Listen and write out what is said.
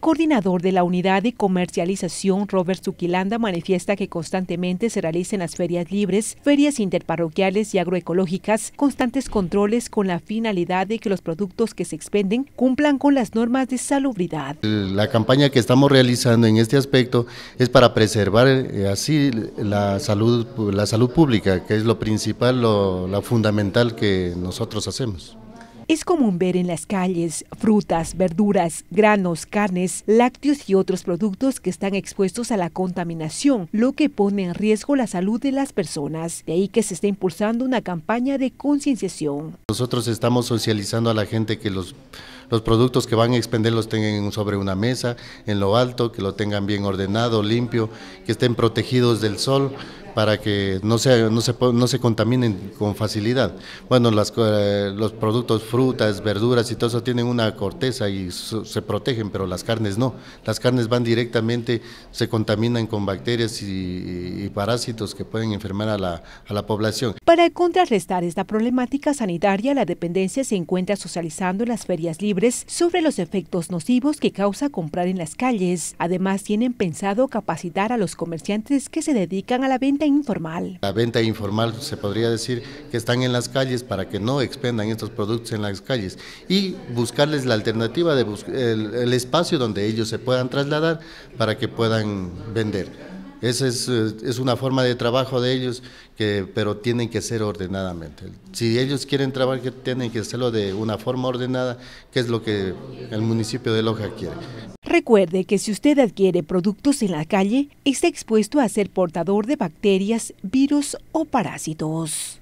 coordinador de la Unidad de Comercialización, Robert Zuquilanda, manifiesta que constantemente se realicen las ferias libres, ferias interparroquiales y agroecológicas, constantes controles con la finalidad de que los productos que se expenden cumplan con las normas de salubridad. La campaña que estamos realizando en este aspecto es para preservar eh, así la salud, la salud pública, que es lo principal, lo fundamental que nosotros hacemos. Es común ver en las calles frutas, verduras, granos, carnes, lácteos y otros productos que están expuestos a la contaminación, lo que pone en riesgo la salud de las personas. De ahí que se está impulsando una campaña de concienciación. Nosotros estamos socializando a la gente que los los productos que van a expender los tengan sobre una mesa, en lo alto, que lo tengan bien ordenado, limpio, que estén protegidos del sol, para que no se, no se, no se contaminen con facilidad. Bueno, las, eh, los productos, frutas, verduras y todo eso tienen una corteza y se protegen, pero las carnes no. Las carnes van directamente, se contaminan con bacterias y, y parásitos que pueden enfermar a la, a la población. Para contrarrestar esta problemática sanitaria, la dependencia se encuentra socializando en las ferias libres sobre los efectos nocivos que causa comprar en las calles. Además, tienen pensado capacitar a los comerciantes que se dedican a la venta informal. La venta informal se podría decir que están en las calles para que no expendan estos productos en las calles y buscarles la alternativa de el espacio donde ellos se puedan trasladar para que puedan vender. Esa eh, es, una forma de trabajo de ellos, que, pero tienen que ser ordenadamente. Si ellos quieren trabajar, tienen que hacerlo de una forma ordenada, que es lo que el municipio de Loja quiere. Recuerde que si usted adquiere productos en la calle, está expuesto a ser portador de bacterias, virus o parásitos.